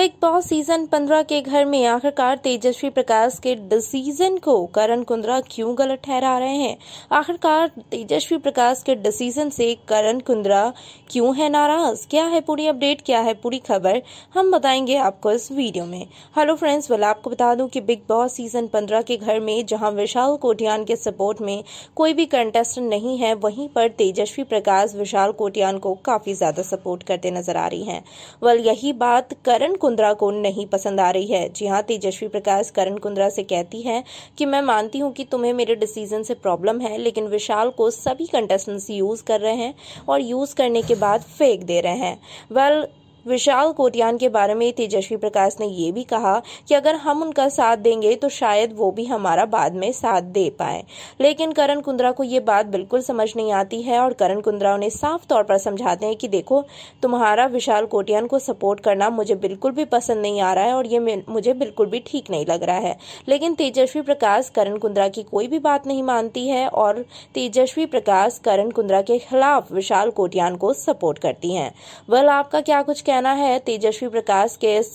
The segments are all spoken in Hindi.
बिग बॉस सीजन 15 के घर में आखिरकार तेजस्वी प्रकाश के डिसीजन को करण कुंद्रा क्यों गलत ठहरा रहे हैं आखिरकार तेजस्वी प्रकाश के डिसीजन से करण कुंद्रा क्यों है नाराज क्या है पूरी अपडेट क्या है पूरी खबर हम बताएंगे आपको इस वीडियो में हेलो फ्रेंड्स वाला आपको बता दूं कि बिग बॉस सीजन 15 के घर में जहां विशाल कोटियान के सपोर्ट में कोई भी कंटेस्टेंट नहीं है वहीं पर तेजस्वी प्रकाश विशाल कोटियान को काफी ज्यादा सपोर्ट करते नजर आ रही है वल यही बात करण कुंद्रा को नहीं पसंद आ रही है जी हाँ तेजस्वी प्रकाश करण कुंद्रा से कहती है कि मैं मानती हूँ कि तुम्हें मेरे डिसीजन से प्रॉब्लम है लेकिन विशाल को सभी कंटेस्टेंट्स यूज़ कर रहे हैं और यूज़ करने के बाद फेंक दे रहे हैं वेल well, विशाल कोटियान के बारे में तेजस्वी प्रकाश ने ये भी कहा कि अगर हम उनका साथ देंगे तो शायद वो भी हमारा बाद में साथ दे पाए लेकिन करण कुंद्रा को ये बात बिल्कुल समझ नहीं आती है और करण कुंद्रा उन्हें साफ तौर पर समझाते हैं कि देखो तुम्हारा विशाल कोटियान को सपोर्ट करना मुझे बिल्कुल भी पसंद नहीं आ रहा है और ये मुझे बिल्कुल भी ठीक नहीं लग रहा है लेकिन तेजस्वी प्रकाश करण कुंद्रा की कोई भी बात नहीं मानती है और तेजस्वी प्रकाश करण कुंद्रा के खिलाफ विशाल कोटियान को सपोर्ट करती है वह आपका क्या कुछ कहना है तेजस्वी प्रकाश के इस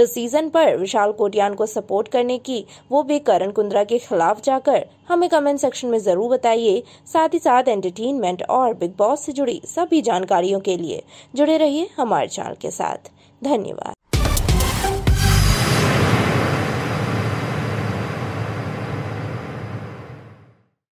डिसीजन पर विशाल कोटियान को सपोर्ट करने की वो भी करण कुंद्रा के खिलाफ जाकर हमें कमेंट सेक्शन में जरूर बताइए साथ ही साथ एंटरटेनमेंट और बिग बॉस से जुड़ी सभी जानकारियों के लिए जुड़े रहिए हमारे चैनल के साथ धन्यवाद